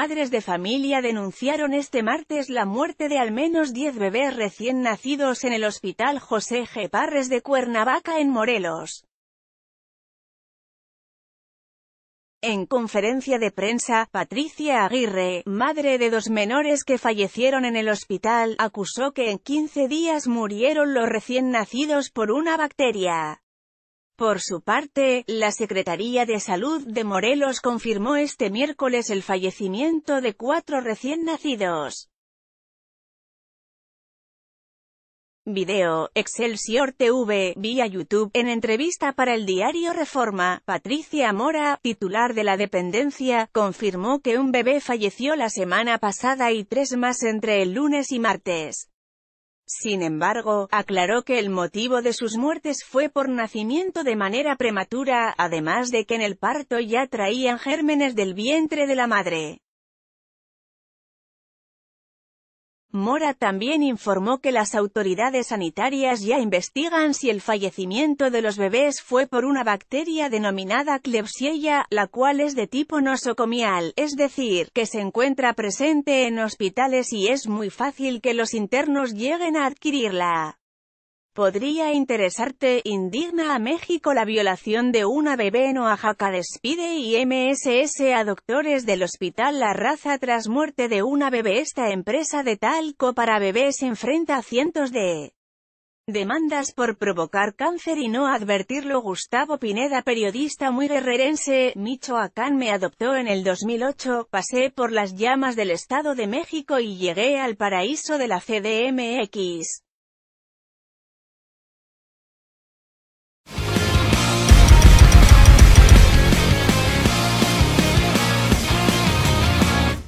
madres de familia denunciaron este martes la muerte de al menos 10 bebés recién nacidos en el Hospital José G. Parres de Cuernavaca en Morelos. En conferencia de prensa, Patricia Aguirre, madre de dos menores que fallecieron en el hospital, acusó que en 15 días murieron los recién nacidos por una bacteria. Por su parte, la Secretaría de Salud de Morelos confirmó este miércoles el fallecimiento de cuatro recién nacidos. Video, Excelsior TV, vía YouTube, en entrevista para el diario Reforma, Patricia Mora, titular de la dependencia, confirmó que un bebé falleció la semana pasada y tres más entre el lunes y martes. Sin embargo, aclaró que el motivo de sus muertes fue por nacimiento de manera prematura, además de que en el parto ya traían gérmenes del vientre de la madre. Mora también informó que las autoridades sanitarias ya investigan si el fallecimiento de los bebés fue por una bacteria denominada Klebsiella, la cual es de tipo nosocomial, es decir, que se encuentra presente en hospitales y es muy fácil que los internos lleguen a adquirirla. Podría interesarte, indigna a México la violación de una bebé en Oaxaca despide y MSS a doctores del hospital La Raza tras muerte de una bebé Esta empresa de talco para bebés enfrenta a cientos de demandas por provocar cáncer y no advertirlo Gustavo Pineda periodista muy guerrerense, Michoacán me adoptó en el 2008, pasé por las llamas del Estado de México y llegué al paraíso de la CDMX.